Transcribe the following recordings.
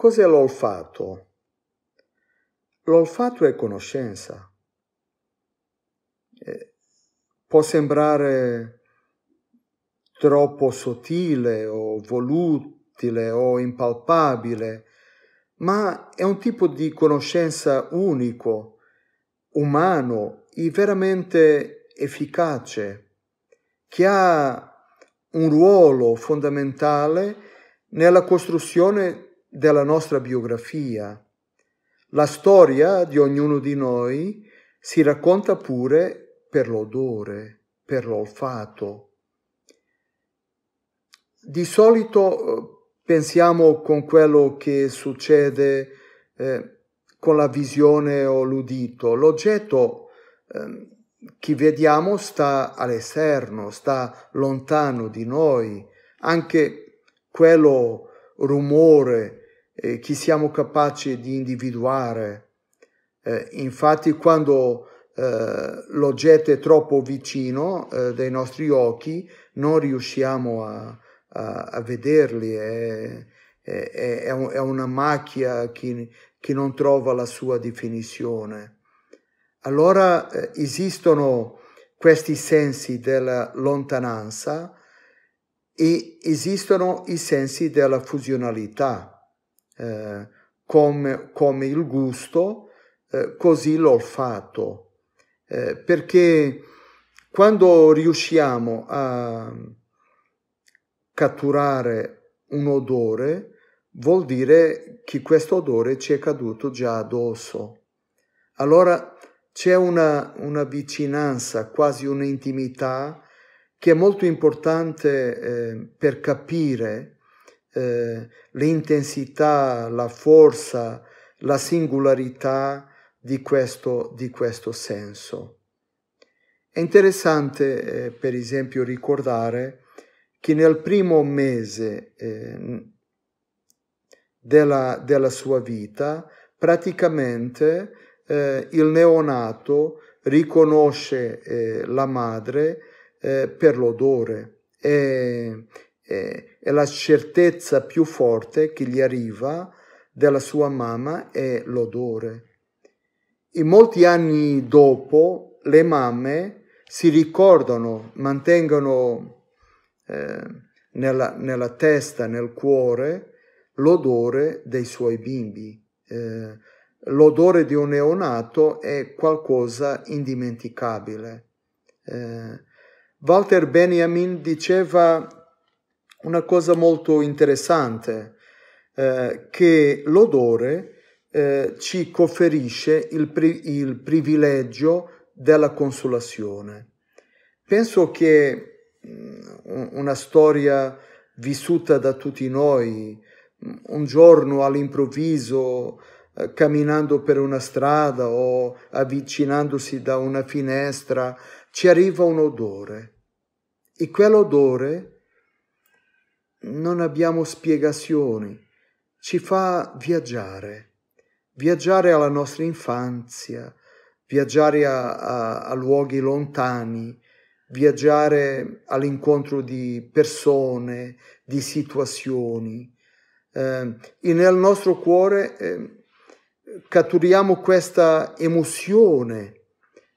Cos'è l'olfato? L'olfato è conoscenza. Eh, può sembrare troppo sottile o volutile o impalpabile, ma è un tipo di conoscenza unico, umano e veramente efficace, che ha un ruolo fondamentale nella costruzione della nostra biografia. La storia di ognuno di noi si racconta pure per l'odore, per l'olfato. Di solito eh, pensiamo con quello che succede eh, con la visione o l'udito. L'oggetto eh, che vediamo sta all'esterno, sta lontano di noi. Anche quello rumore eh, chi siamo capaci di individuare. Eh, infatti quando eh, l'oggetto è troppo vicino eh, dai nostri occhi non riusciamo a, a, a vederli, è, è, è, un, è, una macchia che, che, non trova la sua definizione. Allora eh, esistono questi sensi della lontananza e esistono i sensi della fusionalità eh, come, come, il gusto, eh, così l'olfatto. Eh, perché quando riusciamo a catturare un odore, vuol dire che questo odore ci è caduto già addosso. Allora c'è una, una vicinanza, quasi un'intimità, che è molto importante eh, per capire eh, l'intensità, la forza, la singolarità di questo, di questo senso. È interessante, eh, per esempio, ricordare che nel primo mese eh, della, della, sua vita, praticamente eh, il neonato riconosce eh, la madre eh, per l'odore e, eh, è la certezza più forte che gli arriva della sua mamma è l'odore. E molti anni dopo le mamme si ricordano, mantengono eh, nella, nella, testa, nel cuore, l'odore dei suoi bimbi. Eh, l'odore di un neonato è qualcosa indimenticabile. Eh, Walter Benjamin diceva una cosa molto interessante, eh, che l'odore eh, ci conferisce il, pri- il privilegio della consolazione. Penso che mh, mm, una storia vissuta da tutti noi, mm, un giorno all'improvviso eh, camminando per una strada o avvicinandosi da una finestra, ci arriva un odore e quell'odore non abbiamo spiegazioni, ci fa viaggiare, viaggiare alla nostra infanzia, viaggiare a, a, a luoghi lontani, viaggiare all'incontro di persone, di situazioni. Eh, e nel nostro cuore eh, catturiamo questa emozione,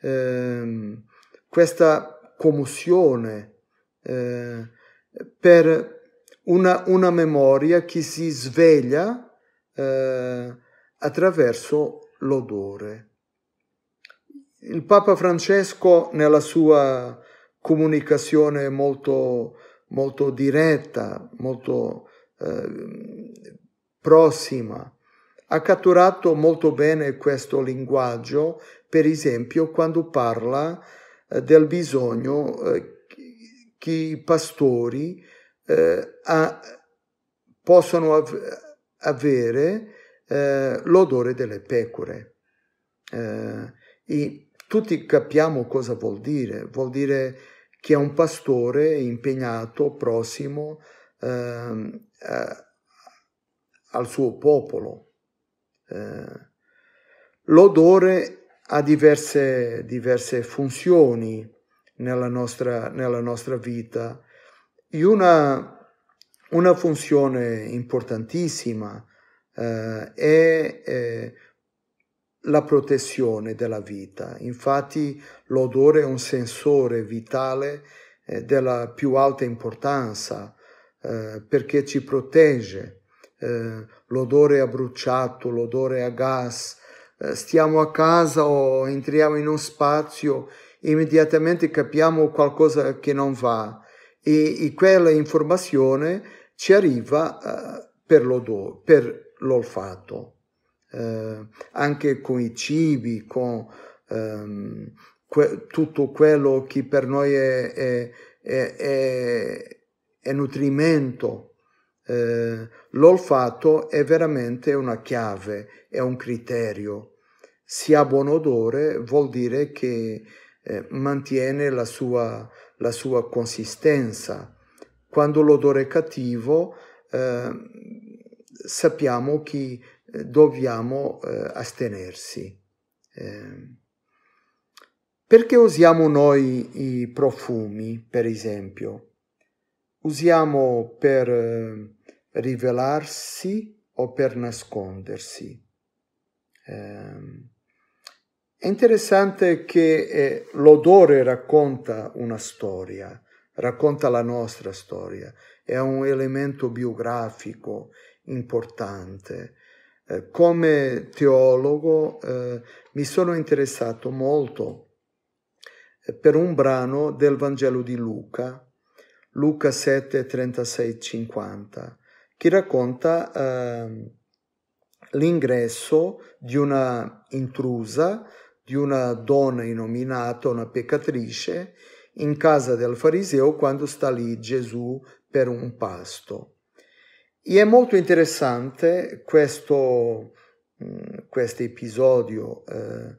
eh, questa commozione eh, per una, una memoria che si sveglia eh, attraverso l'odore. Il Papa Francesco nella sua comunicazione molto, molto diretta, molto eh, prossima, ha catturato molto bene questo linguaggio, per esempio quando parla eh, del bisogno eh, che i pastori eh, a, possono av- avere eh, l'odore delle pecore. Eh, tutti capiamo cosa vuol dire, vuol dire che è un pastore impegnato, prossimo ehm, al suo popolo. Eh, l'odore ha diverse, diverse funzioni nella nostra, nella nostra vita e una, una funzione importantissima eh, è eh, la protezione della vita. Infatti l'odore è un sensore vitale eh, della più alta importanza eh, perché ci protegge. Eh, l'odore a bruciato, l'odore a gas. Eh, stiamo a casa o entriamo in uno spazio, immediatamente capiamo qualcosa che non va e, e quella informazione ci arriva eh, per, l'odore, l'olfatto, eh, anche con i cibi, con ehm, que- tutto quello che per noi è, è, è, è nutrimento. Eh, l'olfatto è veramente una chiave, è un criterio. Se ha buon odore vuol dire che eh, mantiene la sua la sua consistenza. Quando l'odore è cattivo eh, sappiamo che eh, dobbiamo eh, astenersi. Eh, perché usiamo noi i profumi, per esempio? Usiamo per eh, rivelarsi o per nascondersi. Eh, è interessante che eh, l'odore racconta una storia, racconta la nostra storia, è un elemento biografico importante. Eh, come teologo eh, mi sono interessato molto eh, per un brano del Vangelo di Luca, Luca 7, 36, 50, che racconta eh, l'ingresso di una intrusa di una donna innominata, una peccatrice, in casa del fariseo quando sta lì Gesù per un pasto. E è molto interessante questo, mm, episodio eh,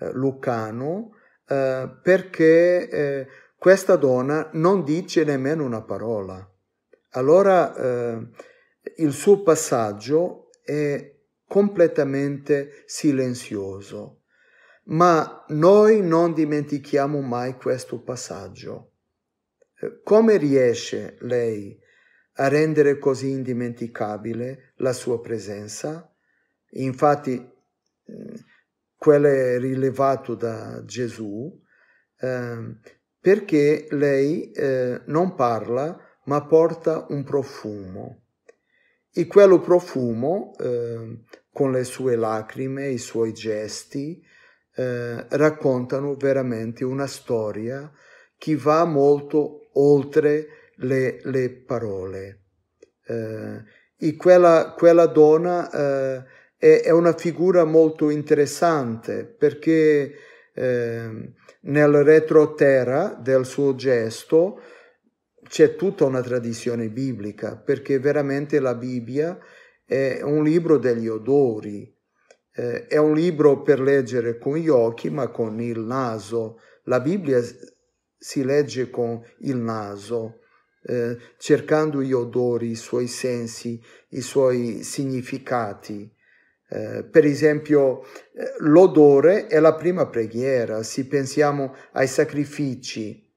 eh, lucano eh, perché eh, questa donna non dice nemmeno una parola. Allora eh, il suo passaggio è completamente silenzioso. Ma noi non dimentichiamo mai questo passaggio. Eh, come riesce lei a rendere così indimenticabile la sua presenza? Infatti, mm, quello è rilevato da Gesù, eh, perché lei eh, non parla ma porta un profumo. E quello profumo, eh, con le sue lacrime, i suoi gesti, eh, raccontano veramente una storia che va molto oltre le, le parole. Eh, e quella, quella donna eh, è, è, una figura molto interessante perché ehm, nel retroterra del suo gesto c'è tutta una tradizione biblica, perché veramente la Bibbia è un libro degli odori, eh, è un libro per leggere con gli occhi ma con il naso. La Bibbia si legge con il naso, eh, cercando gli odori, i suoi sensi, i suoi significati. Eh, per esempio, eh, l'odore è la prima preghiera, se pensiamo ai sacrifici,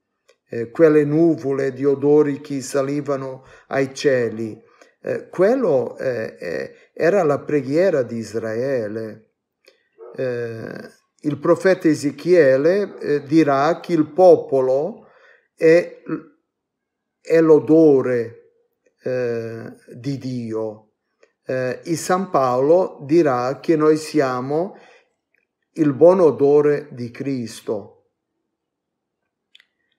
eh, quelle nuvole di odori che salivano ai cieli, eh, quello è era la preghiera di Israele. Eh, il profeta Ezechiele eh, dirà che il popolo è, è l'odore eh, di Dio. Eh, e San Paolo dirà che noi siamo il buon odore di Cristo.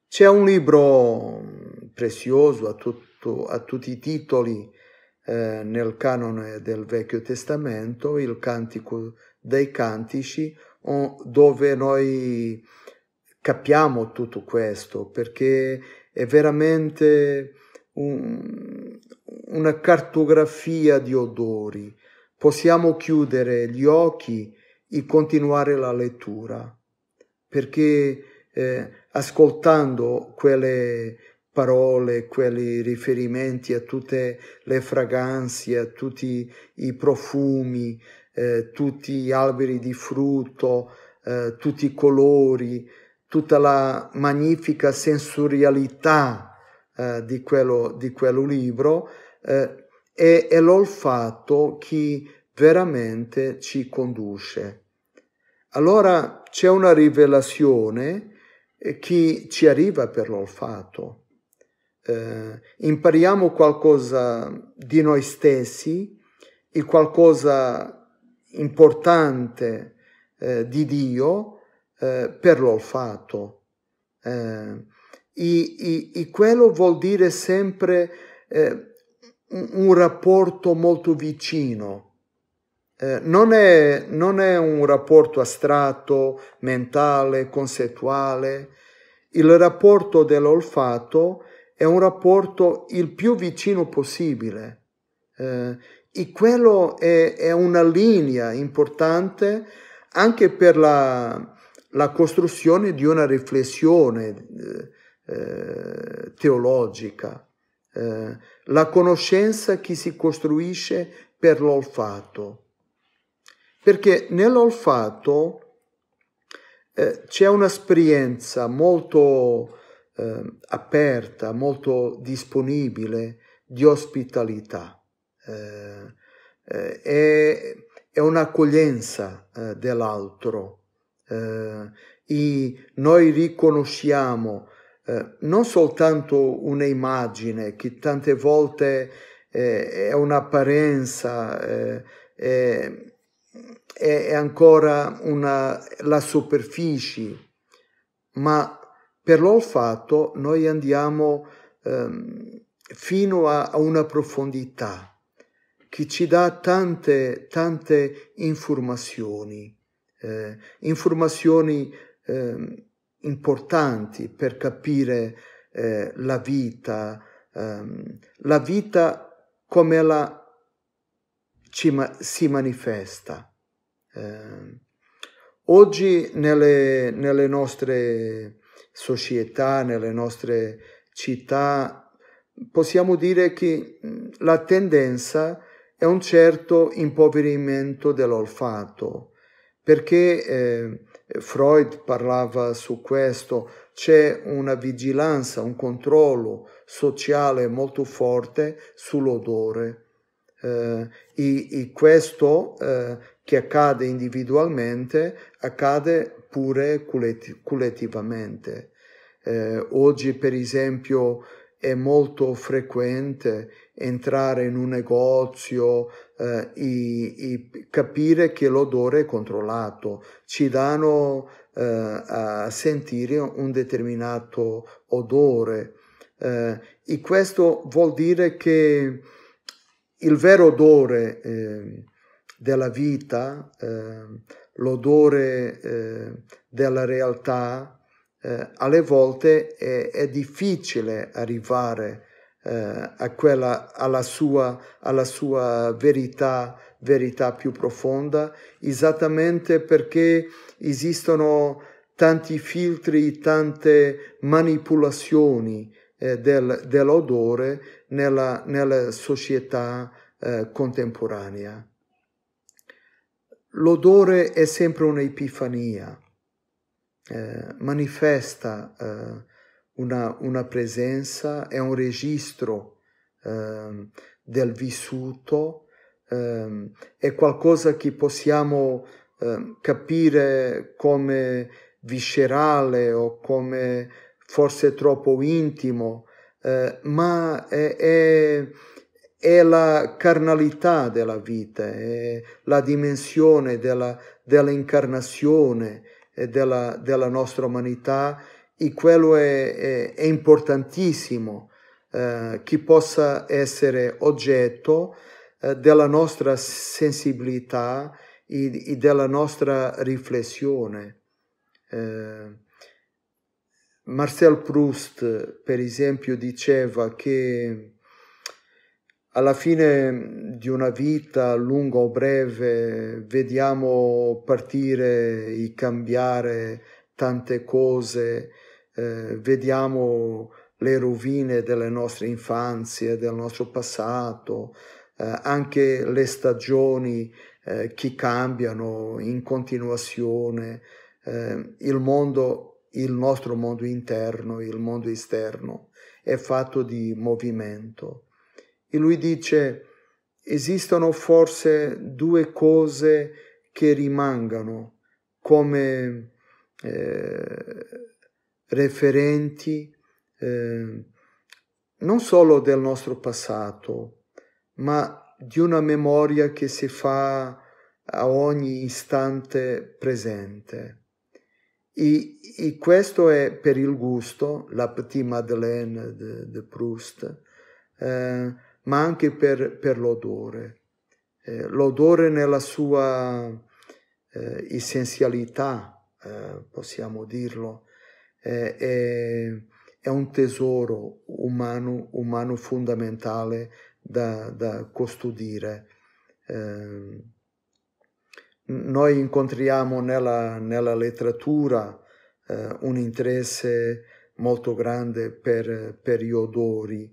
C'è un libro mm, prezioso a, tutto, a tutti i titoli eh, nel canone del Vecchio Testamento, il Cantico dei Cantici, dove noi capiamo tutto questo, perché è veramente un, una cartografia di odori. Possiamo chiudere gli occhi e continuare la lettura, perché eh, ascoltando quelle parole, quei riferimenti a tutte le fragranze, a tutti i profumi, eh, tutti gli alberi di frutto, eh, tutti i colori, tutta la magnifica sensorialità eh, di, quello, di quello libro eh, è, e l'olfatto che veramente ci conduce. Allora c'è una rivelazione eh, che ci arriva per l'olfatto eh, impariamo qualcosa di noi stessi e qualcosa importante eh, di Dio eh, per l'olfatto. E, e, e, quello vuol dire sempre eh, un, un, rapporto molto vicino. Eh, non è, non, è, un rapporto astratto, mentale, concettuale. Il rapporto dell'olfatto è un rapporto il più vicino possibile eh, e quello è, è, una linea importante anche per la, la costruzione di una riflessione eh, eh teologica, eh, la conoscenza che si costruisce per l'olfatto. Perché nell'olfatto eh, c'è un'esperienza molto eh, aperta, molto disponibile di ospitalità. Eh, eh, è, è un'accoglienza eh, dell'altro. e eh, noi riconosciamo eh, non soltanto un'immagine che tante volte è un'apparenza, è, è ancora una, la superficie, ma per l'olfatto noi andiamo ehm, fino a, a, una profondità che ci dà tante, tante informazioni, eh, informazioni eh, importanti per capire eh, la vita, ehm, la vita come la ma- si manifesta. Ehm. oggi nelle, nelle nostre società, nelle nostre città, possiamo dire che la tendenza è un certo impoverimento dell'olfatto, perché eh, Freud parlava su questo, c'è una vigilanza, un controllo sociale molto forte sull'odore. Eh, e, e, questo eh, che accade individualmente accade pure collettivamente. Eh, oggi, per esempio, è molto frequente entrare in un negozio eh, e, e, capire che l'odore è controllato. Ci danno eh, a sentire un determinato odore. Eh, e questo vuol dire che il vero odore eh, della vita eh, l'odore eh, della realtà, eh, alle volte è, è difficile arrivare eh, quella, alla, sua, alla sua verità, verità più profonda, esattamente perché esistono tanti filtri, tante manipolazioni eh, del, dell'odore nella, nella società eh, contemporanea l'odore è sempre un'epifania, eh, manifesta eh, una, una, presenza, è un registro eh, del vissuto, ehm, è qualcosa che possiamo ehm, capire come viscerale o come forse troppo intimo, eh, ma è, è è la carnalità della vita, è la dimensione della, dell'incarnazione della, della, nostra umanità e quello è, è, è importantissimo eh, che possa essere oggetto eh, della nostra sensibilità e, e della nostra riflessione. Eh, Marcel Proust, per esempio, diceva che alla fine di una vita lunga o breve vediamo partire e cambiare tante cose, eh, vediamo le rovine delle nostre infanzie, del nostro passato, eh, anche le stagioni eh, che cambiano in continuazione, eh, il mondo, il nostro mondo interno, il mondo esterno è fatto di movimento e lui dice, esistono forse due cose che rimangano come eh, referenti eh, non solo del nostro passato, ma di una memoria che si fa a ogni istante presente. E, e questo è per il gusto, la Petit Madeleine de, de Proust. Eh, ma anche per, per l'odore. Eh, l'odore nella sua eh, essenzialità, eh, possiamo dirlo, è, è, un tesoro umano, umano fondamentale da, da custodire. Eh, noi incontriamo nella, nella letteratura eh, un interesse molto grande per, per gli odori,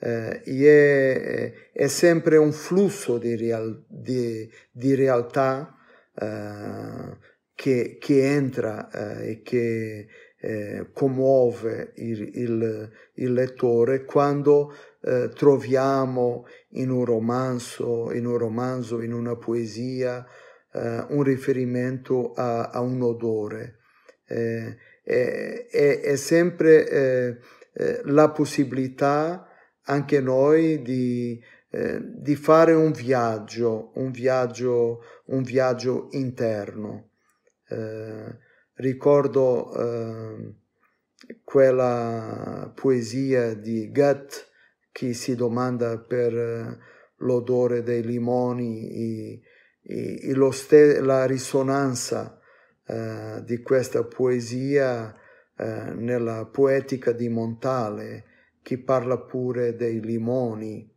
eh, è, è, sempre un flusso di, real, di, di realtà eh, che, che, entra eh, e che eh, commuove il, il, il, lettore quando eh, troviamo in un romanzo, in un romanzo, in una poesia, eh, un riferimento a, a un odore. È, è, sempre la possibilità anche noi di, eh, di fare un viaggio, un viaggio, un viaggio interno. Eh, ricordo eh, quella poesia di Goethe che si domanda per eh, l'odore dei limoni e, e, e ste- la risonanza eh, di questa poesia eh, nella poetica di Montale chi parla pure dei limoni,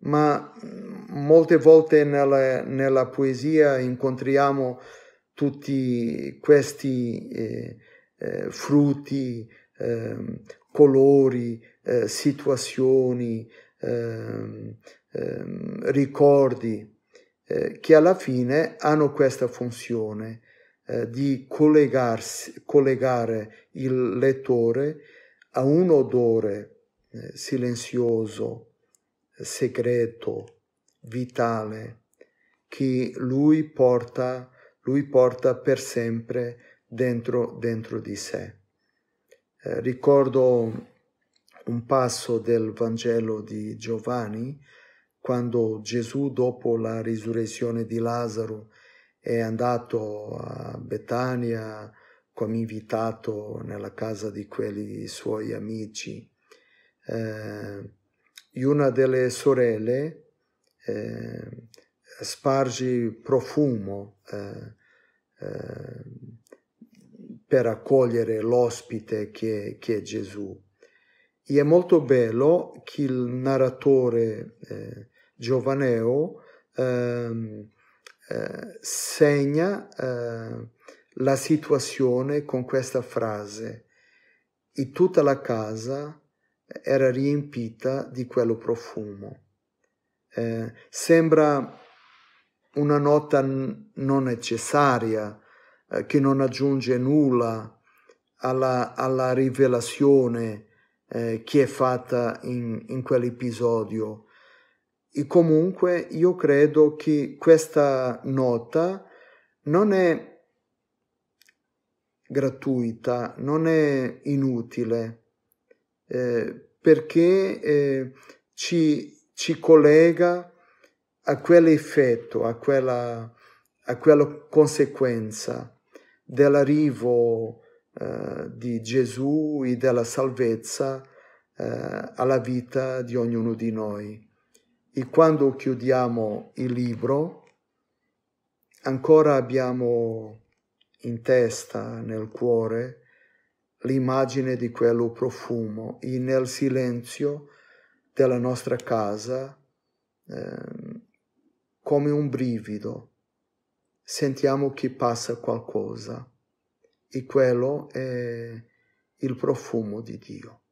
ma mm, molte volte nella, nella poesia incontriamo tutti questi eh, eh, frutti, ehm, eh, colori, situazioni, ehm, ehm, ricordi eh, che alla fine hanno questa funzione eh, di collegarsi, collegare il lettore a un odore eh, silenzioso, eh, segreto, vitale, che lui porta, lui porta per sempre dentro, dentro di sé. Eh, ricordo un passo del Vangelo di Giovanni, quando Gesù, dopo la risurrezione di Lazzaro, è andato a Betania come invitato nella casa di quelli suoi amici eh, una delle sorelle eh, sparge profumo eh, eh, per accogliere l'ospite che, che, è Gesù. E è molto bello che il narratore eh, giovaneo ehm, segna la situazione con questa frase e tutta la casa era riempita di quello profumo. Eh, sembra una nota n- non necessaria, eh, che non aggiunge nulla alla, alla rivelazione eh, che è fatta in, in quell'episodio. E comunque io credo che questa nota non è gratuita, non è inutile, eh, perché eh, ci, ci, collega a quell'effetto, a quella, a quella conseguenza dell'arrivo eh, di Gesù e della salvezza eh, alla vita di ognuno di noi. E quando chiudiamo il libro, ancora abbiamo in testa, nel cuore, l'immagine di quello profumo e nel silenzio della nostra casa eh, come un brivido sentiamo che passa qualcosa e quello è il profumo di Dio.